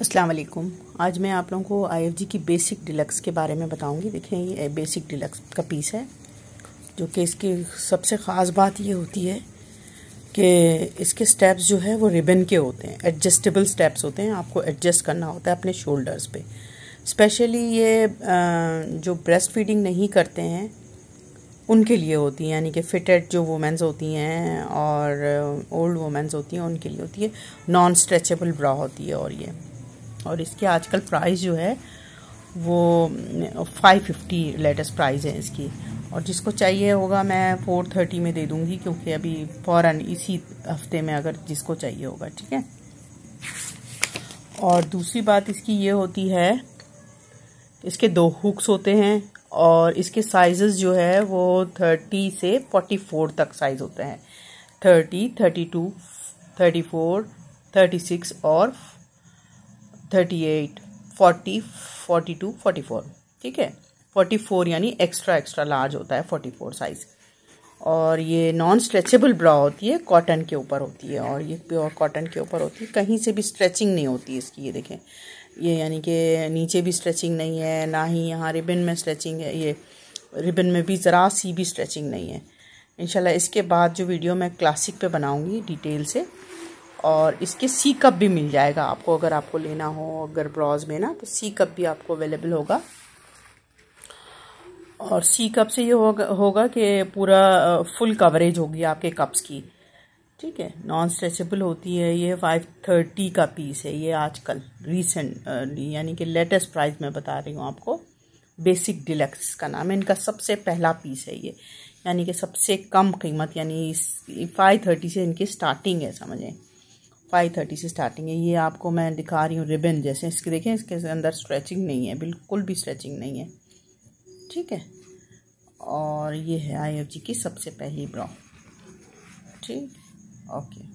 अस्सलाम वालेकुम आज मैं आप लोगों को आईएफजी की बेसिक डिलक्स के बारे में बताऊंगी देखें ये बेसिक डिलक्स का पीस है जो कि इसकी सबसे ख़ास बात ये होती है कि इसके स्टेप्स जो है वो रिबन के होते हैं एडजस्टेबल स्टेप्स होते हैं आपको एडजस्ट करना होता है अपने शोल्डर्स पे स्पेशली ये जो ब्रेस्ट फीडिंग नहीं करते हैं उनके लिए होती हैं यानी कि फिटेड जो वुमेंस होती हैं और ओल्ड वुमेंस होती हैं उनके लिए होती है नॉन स्ट्रेचेबल ब्रा होती है और ये और इसके आजकल प्राइस जो है वो फाइव फिफ्टी लेटेस्ट प्राइस है इसकी और जिसको चाहिए होगा मैं फोर थर्टी में दे दूँगी क्योंकि अभी फ़ौर इसी हफ्ते में अगर जिसको चाहिए होगा ठीक है और दूसरी बात इसकी ये होती है इसके दो हुक्स होते हैं और इसके साइजेस जो है वो थर्टी से फोर्टी फोर तक साइज़ होते हैं thirty thirty two thirty four thirty six और thirty eight forty forty two forty four ठीक है फोर्टी फोर यानी एक्स्ट्रा एक्स्ट्रा लार्ज होता है फोर्टी फोर साइज़ और ये नॉन स्ट्रेचेबल ब्रा होती है कॉटन के ऊपर होती है और ये प्योर कॉटन के ऊपर होती है कहीं से भी स्ट्रेचिंग नहीं होती इसकी ये देखें ये यानी कि नीचे भी स्ट्रेचिंग नहीं है ना ही यहाँ रिबन में स्ट्रेचिंग है ये रिबन में भी ज़रा सी भी स्ट्रेचिंग नहीं है इंशाल्लाह इसके बाद जो वीडियो मैं क्लासिक पे बनाऊँगी डिटेल से और इसके सी कप भी मिल जाएगा आपको अगर आपको लेना हो अगर ब्रॉज में ना तो सी कप भी आपको अवेलेबल होगा और सी कप से ये होगा होगा कि पूरा फुल कवरेज होगी आपके कप्स की ठीक है नॉन स्ट्रेचेबल होती है ये फाइव थर्टी का पीस है ये आजकल रिसेंट यानी कि लेटेस्ट प्राइस में बता रही हूँ आपको बेसिक डिलेक्स का नाम है इनका सबसे पहला पीस है ये यानी कि सबसे कम कीमत यानी फाइव थर्टी से इनकी स्टार्टिंग है समझें फाइव थर्टी से स्टार्टिंग है ये आपको मैं दिखा रही हूँ रिबन जैसे इसके देखें इसके अंदर स्ट्रेचिंग नहीं है बिल्कुल भी स्ट्रेचिंग नहीं है ठीक है और ये है आई एफ जी की सबसे पहली ब्राउ ठीक ओके